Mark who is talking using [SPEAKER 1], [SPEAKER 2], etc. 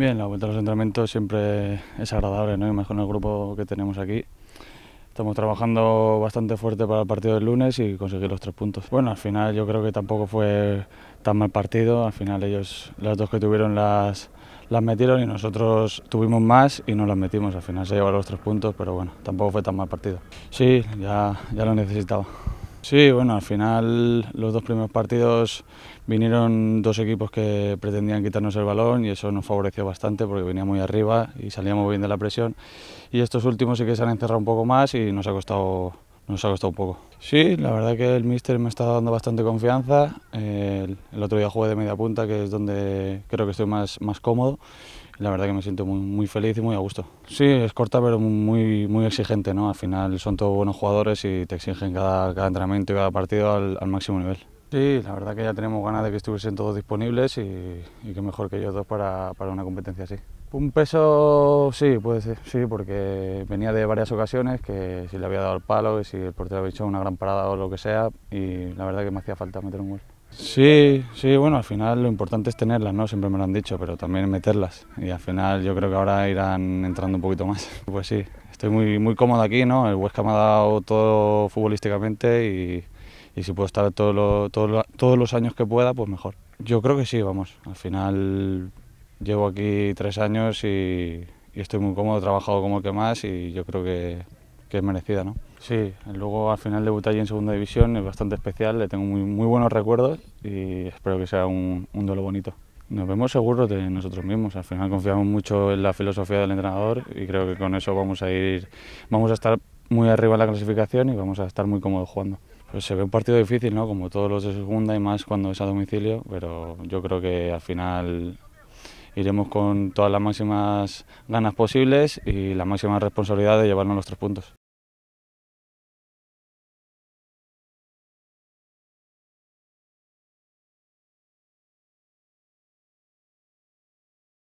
[SPEAKER 1] Bien, la vuelta a los entrenamientos siempre es agradable, ¿no? Y más con el grupo que tenemos aquí. Estamos trabajando bastante fuerte para el partido del lunes y conseguir los tres puntos. Bueno, al final yo creo que tampoco fue tan mal partido. Al final ellos, las dos que tuvieron las, las metieron y nosotros tuvimos más y no las metimos. Al final se llevaron los tres puntos, pero bueno, tampoco fue tan mal partido. Sí, ya, ya lo necesitaba. Sí, bueno, al final los dos primeros partidos vinieron dos equipos que pretendían quitarnos el balón y eso nos favoreció bastante porque venía muy arriba y salíamos bien de la presión. Y estos últimos sí que se han encerrado un poco más y nos ha costado nos ha costado un poco. Sí, la verdad que el míster me está dando bastante confianza. El, otro día jugué de media punta, que es donde creo que estoy más, más cómodo. La verdad que me siento muy, muy feliz y muy a gusto. Sí, es corta pero muy, muy exigente, ¿no? Al final son todos buenos jugadores y te exigen cada, cada entrenamiento y cada partido al máximo nivel. Sí, la verdad que ya tenemos ganas de que estuviesen todos disponibles y, y que mejor que ellos dos para, una competencia así. Un peso, sí, puede ser, sí, porque venía de varias ocasiones que si le había dado el palo y si el portero había hecho una gran parada o lo que sea y la verdad que me hacía falta meter un gol. Sí, sí, bueno, al final lo importante es tenerlas, ¿no? Siempre me lo han dicho, pero también meterlas. Y al final yo creo que ahora irán entrando un poquito más. Pues sí, estoy muy, muy cómodo aquí, ¿no? El Huesca me ha dado todo futbolísticamente y, y si puedo estar todo todos los años que pueda, pues mejor. Yo creo que sí, vamos. Al final llevo aquí tres años y, estoy muy cómodo, he trabajado como el que más y yo creo que, que es merecida, ¿no? Sí, luego al final debuté allí en segunda división, es bastante especial, le tengo muy, buenos recuerdos y espero que sea un, un duelo bonito. Nos vemos seguros de nosotros mismos. Al final confiamos mucho en la filosofía del entrenador y creo que con eso vamos a ir, vamos a estar muy arriba en la clasificación y vamos a estar muy cómodos jugando. Pues se ve un partido difícil, ¿no? Como todos los de segunda y más cuando es a domicilio, pero yo creo que al final iremos con todas las máximas ganas posibles y la máxima responsabilidad de llevarnos los tres puntos.